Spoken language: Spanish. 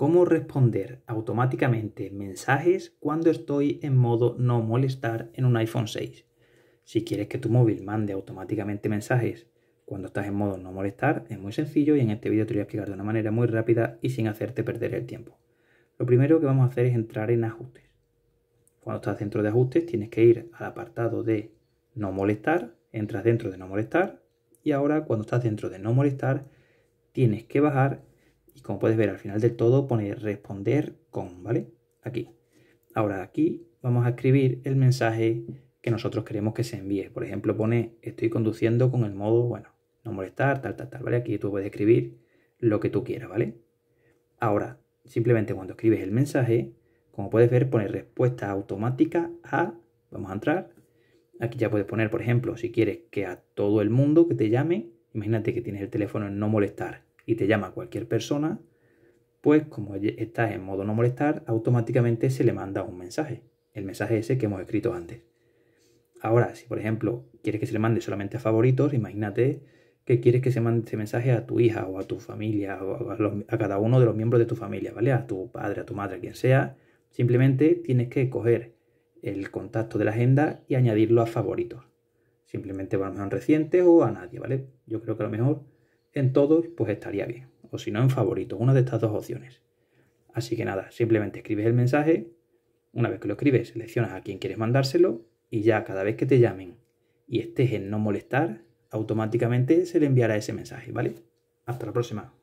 cómo responder automáticamente mensajes cuando estoy en modo no molestar en un iPhone 6. Si quieres que tu móvil mande automáticamente mensajes cuando estás en modo no molestar, es muy sencillo y en este vídeo te voy a explicar de una manera muy rápida y sin hacerte perder el tiempo. Lo primero que vamos a hacer es entrar en ajustes. Cuando estás dentro de ajustes tienes que ir al apartado de no molestar, entras dentro de no molestar y ahora cuando estás dentro de no molestar tienes que bajar y como puedes ver, al final de todo pone responder con, ¿vale? Aquí. Ahora aquí vamos a escribir el mensaje que nosotros queremos que se envíe. Por ejemplo, pone estoy conduciendo con el modo, bueno, no molestar, tal, tal, tal, ¿vale? Aquí tú puedes escribir lo que tú quieras, ¿vale? Ahora, simplemente cuando escribes el mensaje, como puedes ver, pone respuesta automática a, vamos a entrar, aquí ya puedes poner, por ejemplo, si quieres que a todo el mundo que te llame, imagínate que tienes el teléfono en no molestar y te llama cualquier persona, pues como estás en modo no molestar, automáticamente se le manda un mensaje, el mensaje ese que hemos escrito antes. Ahora, si por ejemplo quieres que se le mande solamente a favoritos, imagínate que quieres que se mande ese mensaje a tu hija o a tu familia o a, cada uno de los miembros de tu familia, ¿vale? A tu padre, a tu madre, a quien sea. Simplemente tienes que coger el contacto de la agenda y añadirlo a favoritos. Simplemente a lo recientes o a nadie, ¿vale? Yo creo que a lo mejor en todos, pues estaría bien. O si no, en favorito, una de estas dos opciones. Así que nada, simplemente escribes el mensaje. Una vez que lo escribes, seleccionas a quien quieres mandárselo y ya cada vez que te llamen y estés en no molestar, automáticamente se le enviará ese mensaje, ¿vale? Hasta la próxima.